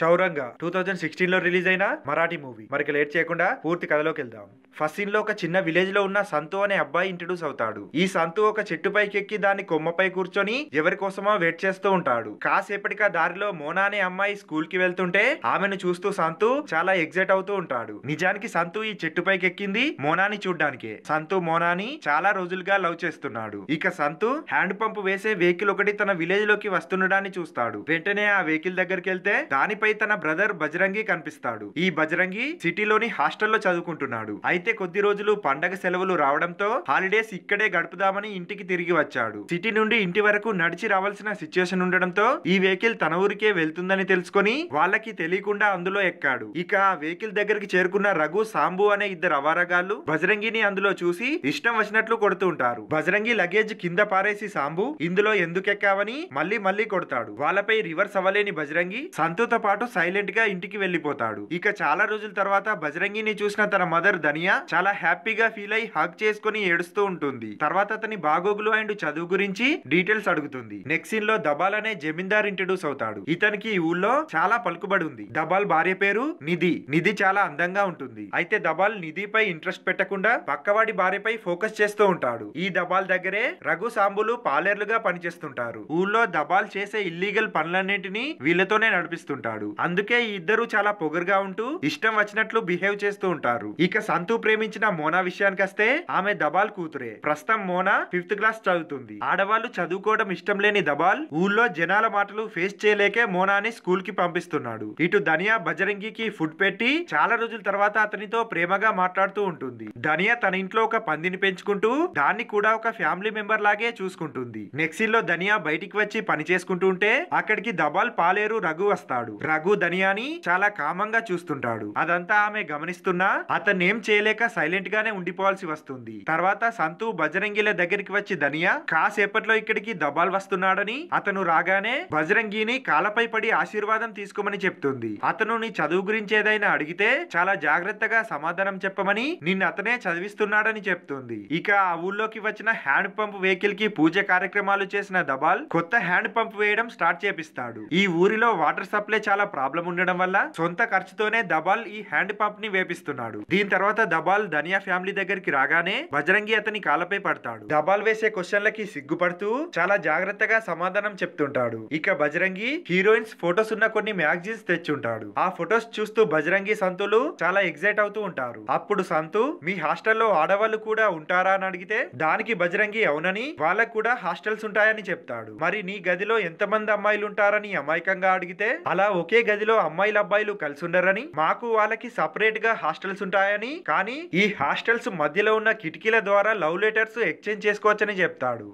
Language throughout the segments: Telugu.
చౌరంగా టూ థౌజండ్ సిక్స్టీన్ లో రిలీజ్ అయిన మరాఠీ మూవీ మరికి లేట్ చేయకుండా పూర్తి కథలోకి వెళ్దాం ఫసిన్లో ఒక చిన్న విలేజ్ లో ఉన్న సంతు అనే అబ్బాయి ఇంట్రడ్యూస్ అవుతాడు ఈ సంతు ఒక చెట్టుపైకి ఎక్కి దాని కొమ్మపై కూర్చొని ఎవరి కోసమో వెయిట్ చేస్తూ ఉంటాడు కాసేపటిగా దారిలో మోనా అనే అమ్మాయి స్కూల్ కి వెళ్తుంటే ఆమెను చూస్తూ సంతు చాలా ఎగ్జైట్ అవుతూ ఉంటాడు నిజానికి సంతు ఈ చెట్టుపైకి ఎక్కింది మోనాని చూడ్డానికే సంతు మోనాని చాలా రోజులుగా లవ్ చేస్తున్నాడు ఇక సంతు హ్యాండ్ పంప్ వేసే వెహికల్ ఒకటి తన విలేజ్ లోకి వస్తుండడాన్ని చూస్తాడు వెంటనే ఆ వెహికల్ దగ్గరికి వెళ్తే దానిపై తన బ్రదర్ బజరంగి కనిపిస్తాడు ఈ బజరంగి సిటీలోని హాస్టల్లో చదువుకుంటున్నాడు అయితే అయితే కొద్ది రోజులు పండగ సెలవులు రావడంతో హాలిడేస్ ఇక్కడే గడుపుదామని ఇంటికి తిరిగి వచ్చాడు సిటీ నుండి ఇంటి వరకు నడిచి రావాల్సిన సిచ్యువేషన్ ఉండడంతో ఈ వెహికల్ తన ఊరికే వెళ్తుందని తెలుసుకొని వాళ్ళకి తెలియకుండా అందులో ఎక్కాడు ఇక వెహికల్ దగ్గరికి చేరుకున్న రఘు సాంబు అనే ఇద్దరు అవారగాళ్లు బజరంగిని అందులో చూసి ఇష్టం వచ్చినట్లు కొడుతూ ఉంటారు బజరంగి లగేజ్ కింద పారేసి సాంబు ఇందులో ఎందుకెక్కావని మళ్ళీ మళ్ళీ కొడతాడు వాళ్ళపై రివర్స్ అవ్వలేని బజరంగి సంతుతో పాటు సైలెంట్ గా ఇంటికి వెళ్లిపోతాడు ఇక చాలా రోజుల తర్వాత బజరంగిని చూసిన తన మదర్ ధనియా చాలా హ్యాపీగా ఫీల్ అయి హగ్ చేసుకుని ఏడుస్తూ ఉంటుంది తర్వాత అతని బాగోగులు అండ్ చదువు గురించి డీటెయిల్స్ అడుగుతుంది నెక్స్ట్ సీన్ లో దబాల్ అనే జమీందార్ ఇంట్రడ్యూస్ అవుతాడు ఇతనికి ఈ ఊళ్ళో చాలా పలుకుబడి ఉంది దబాల్ భార్య పేరు నిధి నిధి చాలా అందంగా ఉంటుంది అయితే దబాల్ నిధి పై ఇంట్రెస్ట్ పెట్టకుండా పక్కవాడి భార్యపై ఫోకస్ చేస్తూ ఉంటాడు ఈ దబాల్ దగ్గరే రఘు సాంబులు పాలేర్లుగా పనిచేస్తుంటారు ఊళ్ళో దబాల్ చేసే ఇల్లీగల్ పనులన్నింటినీ వీళ్ళతోనే నడిపిస్తుంటాడు అందుకే ఈ ఇద్దరు చాలా పొగరుగా ఉంటూ ఇష్టం వచ్చినట్లు బిహేవ్ చేస్తూ ఉంటారు ఇక సంతూప్ ప్రేమించిన మోనా విషయానికి వస్తే ఆమె దబాల్ కూతురే ప్రస్తుతం మోనా ఫిఫ్త్ క్లాస్ చదువుతుంది ఆడవాళ్లు చదువుకోవడం ఇష్టం లేని దబాల్ ఊళ్ళో జనాల మాటలు ఫేస్ చేయలేకే మోనాని స్కూల్ కి పంపిస్తున్నాడు ఇటు ధనియా బజరంగికి ఫుడ్ పెట్టి చాలా రోజుల తర్వాత అతనితో ప్రేమగా మాట్లాడుతూ ఉంటుంది ధనియా తన ఇంట్లో ఒక పందిని పెంచుకుంటూ దాన్ని కూడా ఒక ఫ్యామిలీ మెంబర్ లాగే చూసుకుంటుంది లో ధనియా బయటికి వచ్చి పని చేసుకుంటూ ఉంటే అక్కడికి దబాల్ పాలేరు రఘు వస్తాడు రఘు ధనియాని చాలా కామంగా చూస్తుంటాడు అదంతా ఆమె గమనిస్తున్నా అతన్నేం చేయలేక లేక సైలెంట్ గానే ఉండిపోవాల్సి వస్తుంది తర్వాత సంతు బజరంగిల దగ్గరికి వచ్చి ధనియా కాసేపట్లో ఇక్కడికి దబాల్ వస్తున్నాడని అతను రాగానే బజరంగిని కాలపై పడి ఆశీర్వాదం తీసుకోమని చెప్తుంది అతను నీ చదువు గురించి ఏదైనా అడిగితే చాలా జాగ్రత్తగా సమాధానం చెప్పమని నిన్ను అతనే చదివిస్తున్నాడని చెప్తుంది ఇక ఆ ఊళ్ళోకి వచ్చిన హ్యాండ్ పంప్ వెహికల్ కి పూజ కార్యక్రమాలు చేసిన దబాల్ కొత్త హ్యాండ్ పంప్ వేయడం స్టార్ట్ చేపిస్తాడు ఈ ఊరిలో వాటర్ సప్లై చాలా ప్రాబ్లం ఉండడం వల్ల సొంత ఖర్చుతోనే దబాల్ ఈ హ్యాండ్ పంప్ ని వేపిస్తున్నాడు దీని తర్వాత డబాల్ ధనియా ఫ్యామిలీ దగ్గరికి రాగానే బజరంగి అతని కాలపై పడతాడు డబాల్ వేసే క్వశ్చన్లకి సిగ్గుపడుతూ చాలా జాగ్రత్తగా సమాధానం చెప్తుంటాడు ఇక బజరంగి హీరోయిన్స్ ఫొటోస్ ఉన్న కొన్ని మ్యాగజైన్స్ తెచ్చుంటాడు ఆ ఫొటోస్ చూస్తూ బజరంగి సంతులు చాలా ఎగ్జైట్ అవుతూ ఉంటారు అప్పుడు సంతు మీ హాస్టల్లో ఆడవాళ్ళు కూడా ఉంటారా అని అడిగితే దానికి బజరంగి అవునని వాళ్ళకు కూడా హాస్టల్స్ ఉంటాయని చెప్తాడు మరి నీ గదిలో ఎంత మంది అమ్మాయిలు ఉంటారని అమాయకంగా అడిగితే అలా ఒకే గదిలో అమ్మాయిలు అబ్బాయిలు కలిసి ఉండరని మాకు వాళ్ళకి సపరేట్ గా హాస్టల్స్ ఉంటాయని కానీ కానీ ఈ హాస్టల్స్ మధ్యలో ఉన్న కిటికీల ద్వారా లవ్ లెటర్స్ ఎక్స్చేంజ్ చేసుకోవచ్చని చెప్తాడు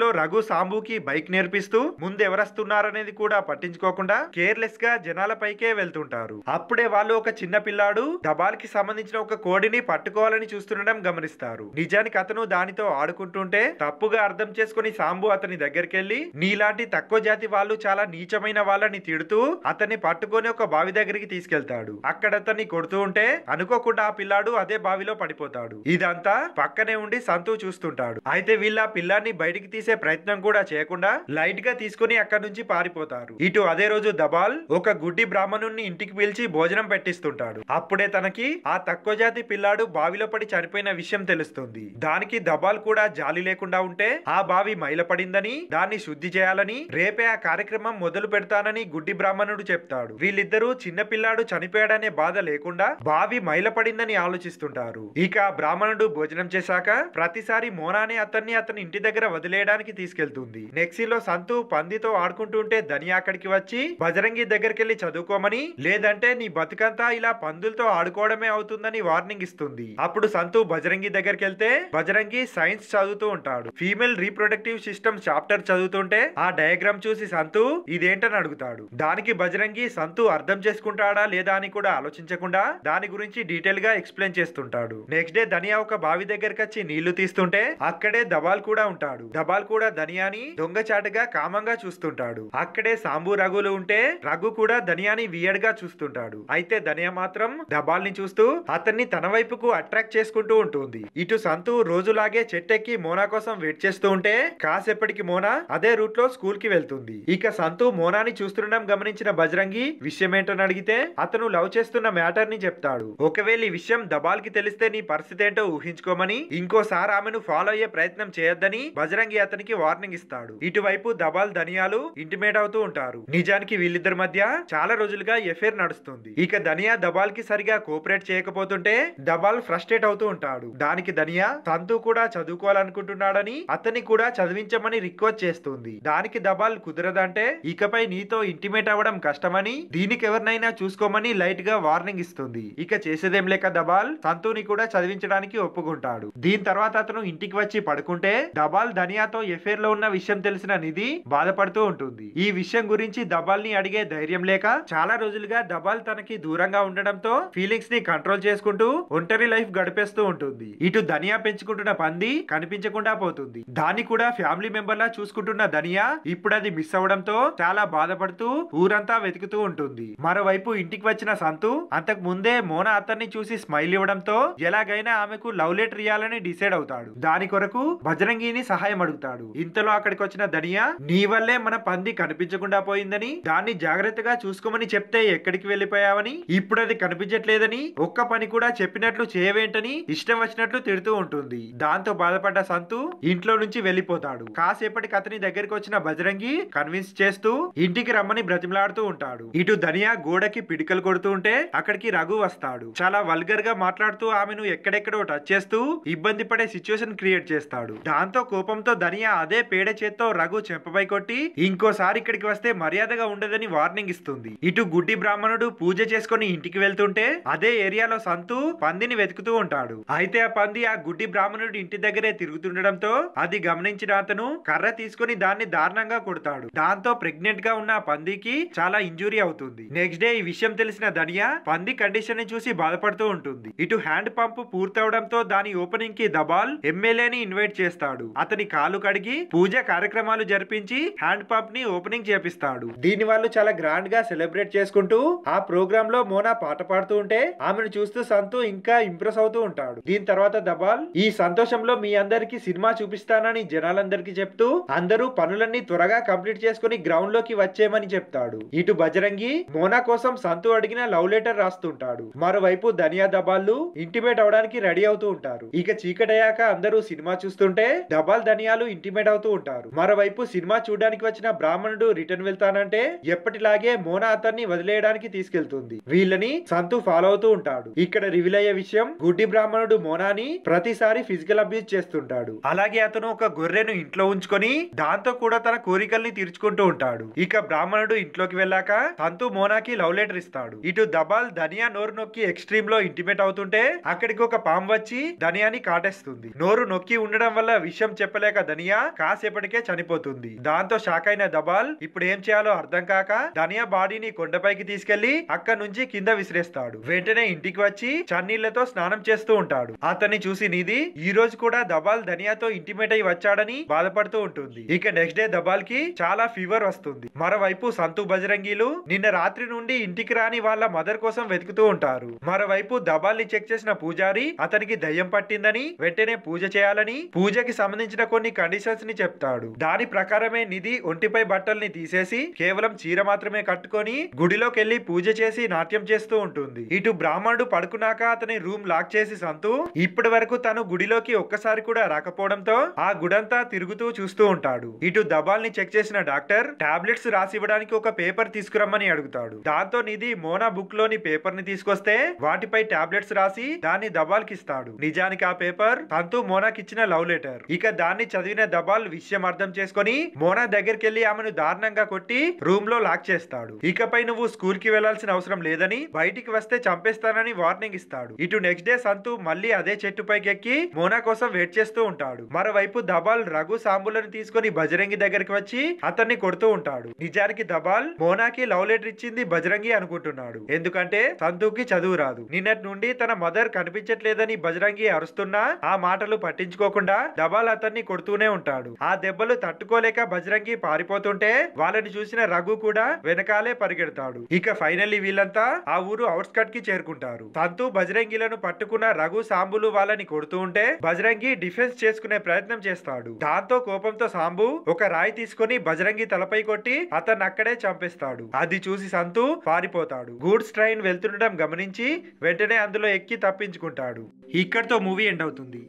లో రఘు సాంబుకి బైక్ నేర్పిస్తూ ముందు ఎవరస్తున్నారనేది కూడా పట్టించుకోకుండా కేర్లెస్ గా జనాల పైకే వెళ్తుంటారు అప్పుడే వాళ్ళు ఒక చిన్న పిల్లాడు డబాల్ కి సంబంధించిన ఒక కోడిని పట్టుకోవాలని చూస్తుండడం గమనిస్తారు నిజానికి అతను దానితో ఆడుకుంటుంటే తప్పుగా అర్థం చేసుకుని సాంబు అతని దగ్గరికి వెళ్లి నీలాంటి తక్కువ జాతి వాళ్ళు చాలా నీచమైన వాళ్ళని తిడుతూ అతన్ని పట్టుకొని ఒక బావి దగ్గరికి తీసుకెళ్తాడు అక్కడ అతన్ని కొడుతూ ఉంటే అనుకోకుండా ఆ పిల్లాడు అదే బావిలో పడిపోతాడు ఇదంతా పక్కనే ఉండి సంతు చూస్తుంటాడు అయితే వీళ్ళ పిల్లాన్ని బయటికి తీసే ప్రయత్నం కూడా చేయకుండా లైట్ గా తీసుకుని అక్కడ నుంచి పారిపోతారు ఇటు అదే రోజు దబాల్ ఒక గుడ్డి బ్రాహ్మణుణ్ణి ఇంటికి పిలిచి భోజనం పెట్టిస్తుంటాడు అప్పుడే తనకి ఆ తక్కువ జాతి పిల్లాడు బావిలో పడి చనిపోయిన విషయం తెలుస్తుంది దానికి దబాల్ కూడా జాలి లేకుండా ఉంటే ఆ బావి మైలపడిందని దాన్ని శుద్ధి చేయాలని రేపే ఆ కార్యక్రమం మొదలు పెడతానని గుడ్డి బ్రాహ్మణుడు చెప్తాడు వీళ్ళిద్దరూ చిన్న పిల్లాడు చనిపోయాడనే బాధ లేకుండా బావి మైలపడిందని ఆలోచిస్తుంది చేస్తుంటారు ఇక బ్రాహ్మణుడు భోజనం చేశాక ప్రతిసారి మోనానే అతన్ని అతని ఇంటి దగ్గర వదిలేయడానికి తీసుకెళ్తుంది నెక్సీలో సంతు పందితో ఆడుకుంటుంటే ధని అక్కడికి వచ్చి బజరంగి దగ్గరికి వెళ్లి చదువుకోమని లేదంటే నీ బతుకంతా ఇలా పందులతో ఆడుకోవడమే అవుతుందని వార్నింగ్ ఇస్తుంది అప్పుడు సంతు బజరంగి దగ్గరికి వెళ్తే బజరంగి సైన్స్ చదువుతూ ఉంటాడు ఫీమేల్ రీప్రొడక్టివ్ సిస్టమ్ చాప్టర్ చదువుతుంటే ఆ డయాగ్రామ్ చూసి సంతు ఇదేంటని అడుగుతాడు దానికి బజరంగి సంతు అర్థం చేసుకుంటాడా లేదా అని కూడా ఆలోచించకుండా దాని గురించి డీటెయిల్ గా ఎక్స్ప్లెయిన్ చేస్తాడు చేస్తుంటాడు నెక్స్ట్ డే ధనియా ఒక బావి దగ్గరకు వచ్చి నీళ్లు తీస్తుంటే అక్కడే దబాల్ కూడా ఉంటాడు దబాల్ కూడా ధనియాని దొంగచాటుగా కామంగా చూస్తుంటాడు అక్కడే సాంబు రఘులు ఉంటే రఘు కూడా ధనియాని వియడ్ గా చూస్తుంటాడు అయితే ధనియా మాత్రం దబాల్ ని చూస్తూ అతన్ని తన వైపుకు అట్రాక్ట్ చేసుకుంటూ ఉంటుంది ఇటు సంతు రోజులాగే చెట్టెక్కి మోనా కోసం వెయిట్ చేస్తూ ఉంటే కాసేపటికి మోనా అదే రూట్ లో స్కూల్ కి వెళ్తుంది ఇక సంతు మోనాని చూస్తుండడం గమనించిన బజరంగి విషయం ఏంటని అడిగితే అతను లవ్ చేస్తున్న మ్యాటర్ ని చెప్తాడు ఒకవేళ ఈ విషయం దబాల్ ఆమెకి తెలిస్తే నీ పరిస్థితి ఏంటో ఊహించుకోమని ఇంకోసారి ఆమెను ఫాలో అయ్యే ప్రయత్నం చేయొద్దని బజరంగి అతనికి వార్నింగ్ ఇస్తాడు ఇటువైపు దబాల్ ధనియాలు ఇంటిమేట్ అవుతూ ఉంటారు నిజానికి వీళ్ళిద్దరి మధ్య చాలా రోజులుగా ఎఫేర్ నడుస్తుంది ఇక ధనియా దబాల్ కి సరిగా కోఆపరేట్ చేయకపోతుంటే దబాల్ ఫ్రస్ట్రేట్ అవుతూ ఉంటాడు దానికి ధనియా తంతు కూడా చదువుకోవాలనుకుంటున్నాడని అతన్ని కూడా చదివించమని రిక్వెస్ట్ చేస్తుంది దానికి దబాల్ కుదరదంటే ఇకపై నీతో ఇంటిమేట్ అవ్వడం కష్టమని దీనికి ఎవరినైనా చూసుకోమని లైట్ గా వార్నింగ్ ఇస్తుంది ఇక చేసేదేం లేక దబాల్ సంతుని కూడా చదివించడానికి ఒప్పుకుంటాడు దీని తర్వాత అతను ఇంటికి వచ్చి పడుకుంటే డబాల్ ధనియాతో ఎఫేర్ లో ఉన్న విషయం తెలిసిన నిధి బాధపడుతూ ఉంటుంది ఈ విషయం గురించి దబాల్ ని అడిగే ధైర్యం లేక చాలా రోజులుగా దబాల్ తనకి దూరంగా ఉండడంతో ఫీలింగ్స్ ని కంట్రోల్ చేసుకుంటూ ఒంటరి లైఫ్ గడిపేస్తూ ఉంటుంది ఇటు ధనియా పెంచుకుంటున్న పంది కనిపించకుండా పోతుంది దాన్ని కూడా ఫ్యామిలీ మెంబర్ లా చూసుకుంటున్న ధనియా ఇప్పుడు అది మిస్ అవడంతో చాలా బాధపడుతూ ఊరంతా వెతుకుతూ ఉంటుంది మరోవైపు ఇంటికి వచ్చిన సంతు అంతకు ముందే మోనా అతన్ని చూసి స్మైల్ ఇవ్వడంతో దాంతో ఎలాగైనా ఆమెకు లవ్ లెటర్ ఇయ్యాలని డిసైడ్ అవుతాడు దాని కొరకు బజరంగిని సహాయం అడుగుతాడు ఇంతలో అక్కడికి వచ్చిన ధనియా నీ వల్లే మన పంది కనిపించకుండా పోయిందని దాన్ని జాగ్రత్తగా చూసుకోమని చెప్తే ఎక్కడికి వెళ్ళిపోయావని ఇప్పుడు అది కనిపించట్లేదని ఒక్క పని కూడా చెప్పినట్లు చేయవేంటని ఇష్టం వచ్చినట్లు తిడుతూ ఉంటుంది దాంతో బాధపడ్డ సంతు ఇంట్లో నుంచి వెళ్ళిపోతాడు కాసేపటికి అతని దగ్గరికి వచ్చిన బజరంగి కన్విన్స్ చేస్తూ ఇంటికి రమ్మని బ్రతిమలాడుతూ ఉంటాడు ఇటు ధనియా గోడకి పిడికలు కొడుతూ ఉంటే అక్కడికి రఘు వస్తాడు చాలా వల్గర్ గా మాట్లాడుతూ మాట్లాడుతూ ఆమెను ఎక్కడెక్కడో టచ్ చేస్తూ ఇబ్బంది పడే సిచ్యువేషన్ క్రియేట్ చేస్తాడు దాంతో కోపంతో ధనియా అదే పేడ చేత్తో రఘు చెంపపై కొట్టి ఇంకోసారి ఇక్కడికి వస్తే మర్యాదగా ఉండదని వార్నింగ్ ఇస్తుంది ఇటు గుడ్డి బ్రాహ్మణుడు పూజ చేసుకుని ఇంటికి వెళ్తుంటే అదే ఏరియాలో సంతు పందిని వెతుకుతూ ఉంటాడు అయితే ఆ పంది ఆ గుడ్డి బ్రాహ్మణుడి ఇంటి దగ్గరే తిరుగుతుండటంతో అది గమనించిన అతను కర్ర తీసుకుని దాన్ని దారుణంగా కొడతాడు దాంతో ప్రెగ్నెంట్ గా ఉన్న పందికి చాలా ఇంజురీ అవుతుంది నెక్స్ట్ డే ఈ విషయం తెలిసిన ధనియా పంది కండిషన్ ని చూసి బాధపడుతూ ఉంటుంది ఇటు హ్యాండ్ పంప్ పూర్తవడంతో దాని ఓపెనింగ్ కి దబాల్ ఎమ్మెల్యేని ఇన్వైట్ చేస్తాడు అతని కాలు కడిగి పూజ కార్యక్రమాలు జరిపించి హ్యాండ్ పంప్ ని ఓపెనింగ్ చేపిస్తాడు దీని వాళ్ళు చాలా గ్రాండ్ గా సెలబ్రేట్ చేసుకుంటూ ఆ ప్రోగ్రామ్ లో మోనా పాట పాడుతూ ఉంటే ఆమెను చూస్తూ సంతు ఇంకా ఇంప్రెస్ అవుతూ ఉంటాడు దీని తర్వాత దబాల్ ఈ సంతోషంలో మీ అందరికి సినిమా చూపిస్తానని జనాలందరికి చెప్తూ అందరూ పనులన్నీ త్వరగా కంప్లీట్ చేసుకుని గ్రౌండ్ లోకి వచ్చేయమని చెప్తాడు ఇటు బజరంగి మోనా కోసం సంతు అడిగిన లవ్ లెటర్ రాస్తుంటాడు మరోవైపు ధనియా దబాళ్ళు ఇంటిమేట్ అవడానికి రెడీ అవుతూ ఉంటారు ఇక చీకటయ్యాక అందరూ సినిమా చూస్తుంటే డబాల్ ధనియాలు ఇంటిమేట్ అవుతూ ఉంటారు మరోవైపు సినిమా చూడడానికి వచ్చిన బ్రాహ్మణుడు రిటర్న్ వెళ్తానంటే ఎప్పటిలాగే మోనా అతన్ని వదిలేయడానికి తీసుకెళ్తుంది వీళ్ళని సంతు ఫాలో అవుతూ ఉంటాడు ఇక్కడ రివీల్ అయ్యే విషయం గుడ్డి బ్రాహ్మణుడు మోనాని ప్రతిసారి ఫిజికల్ అబ్యూజ్ చేస్తుంటాడు అలాగే అతను ఒక గొర్రెను ఇంట్లో ఉంచుకొని దాంతో కూడా తన కోరికల్ని తీర్చుకుంటూ ఉంటాడు ఇక బ్రాహ్మణుడు ఇంట్లోకి వెళ్ళాక సంతు మోనాకి లవ్ లెటర్ ఇస్తాడు ఇటు దబాల్ ధనియా నోరు నొక్కి ఎక్స్ట్రీమ్ లో ఇంటిమేట్ అవుతుంటే అక్కడికి ఒక పాము వచ్చి ధనియాని కాటేస్తుంది నోరు నొక్కి ఉండడం వల్ల విషయం చెప్పలేక ధనియా కాసేపటికే చనిపోతుంది దాంతో షాక్ అయిన దబాల్ ఇప్పుడు ఏం చేయాలో అర్థం కాక ధనియా బాడీని కొండపైకి తీసుకెళ్లి అక్కడ నుంచి కింద విసిరేస్తాడు వెంటనే ఇంటికి వచ్చి చన్నీళ్లతో స్నానం చేస్తూ ఉంటాడు అతన్ని చూసి నిధి ఈ రోజు కూడా దబాల్ ధనియాతో ఇంటిమేట్ అయి వచ్చాడని బాధపడుతూ ఉంటుంది ఇక నెక్స్ట్ డే దబాల్ కి చాలా ఫీవర్ వస్తుంది మరోవైపు సంతు బజరంగీలు నిన్న రాత్రి నుండి ఇంటికి రాని వాళ్ళ మదర్ కోసం వెతుకుతూ ఉంటారు మరోవైపు దబాల్ ని చెక్ చేసిన పూజారి అతనికి దయ్యం పట్టిందని వెంటనే పూజ చేయాలని పూజకి సంబంధించిన కొన్ని కండిషన్స్ ని చెప్తాడు దాని ప్రకారమే నిధి ఒంటిపై బట్టల్ని తీసేసి కేవలం చీర మాత్రమే కట్టుకొని గుడిలోకి వెళ్లి పూజ చేసి నాట్యం చేస్తూ ఉంటుంది ఇటు బ్రాహ్మణుడు పడుకున్నాక అతని రూమ్ లాక్ చేసి సంతు ఇప్పటి వరకు తను గుడిలోకి ఒక్కసారి కూడా రాకపోవడంతో ఆ గుడంతా తిరుగుతూ చూస్తూ ఉంటాడు ఇటు దబాల్ని చెక్ చేసిన డాక్టర్ టాబ్లెట్స్ రాసి ఇవ్వడానికి ఒక పేపర్ తీసుకురమ్మని అడుగుతాడు దాంతో నిధి మోనా బుక్ లోని పేపర్ ని తీసుకొస్తే వాటిపై టాబ్లెట్స్ రాసి రాసి దాన్ని దబాల్కిస్తాడు నిజానికి ఆ పేపర్ తంతు మోనాకిచ్చిన లవ్ లెటర్ ఇక దాన్ని చదివిన దబాల్ విషయం అర్థం చేసుకుని మోనా దగ్గరికి వెళ్లి ఆమెను దారుణంగా కొట్టి రూమ్ లో లాక్ చేస్తాడు ఇకపై నువ్వు స్కూల్ కి వెళ్లాల్సిన అవసరం లేదని బయటికి వస్తే చంపేస్తానని వార్నింగ్ ఇస్తాడు ఇటు నెక్స్ట్ డే సంతు మళ్ళీ అదే చెట్టు పైకి ఎక్కి మోనా కోసం వెయిట్ చేస్తూ ఉంటాడు మరోవైపు దబాల్ రఘు సాంబులను తీసుకుని బజరంగి దగ్గరికి వచ్చి అతన్ని కొడుతూ ఉంటాడు నిజానికి దబాల్ మోనాకి లవ్ లెటర్ ఇచ్చింది బజరంగి అనుకుంటున్నాడు ఎందుకంటే సంతుకి చదువు రాదు నిన్నటి నుండి తన మదర్ కనిపించట్లేదని బజరంగి అరుస్తున్నా ఆ మాటలు పట్టించుకోకుండా డబాల్ అతన్ని కొడుతూనే ఉంటాడు ఆ దెబ్బలు తట్టుకోలేక బజరంగి పారిపోతుంటే వాళ్ళని చూసిన రఘు కూడా వెనకాలే పరిగెడతాడు ఇక ఫైనల్లీ వీళ్ళంతా ఆ ఊరు అవుట్స్కట్ కి చేరుకుంటారు తంతు బజరంగిలను పట్టుకున్న రఘు సాంబులు వాళ్ళని కొడుతూ ఉంటే బజరంగి డిఫెన్స్ చేసుకునే ప్రయత్నం చేస్తాడు దాంతో కోపంతో సాంబు ఒక రాయి తీసుకుని బజరంగి తలపై కొట్టి అతన్ని అక్కడే చంపేస్తాడు అది చూసి సంతు పారిపోతాడు గూడ్స్ ట్రైన్ వెళ్తుండడం గమనించి వెంటనే అందులో ఎక్కి తప్పించుకుంటాడు ఇక్కడితో మూవీ ఎండ్ అవుతుంది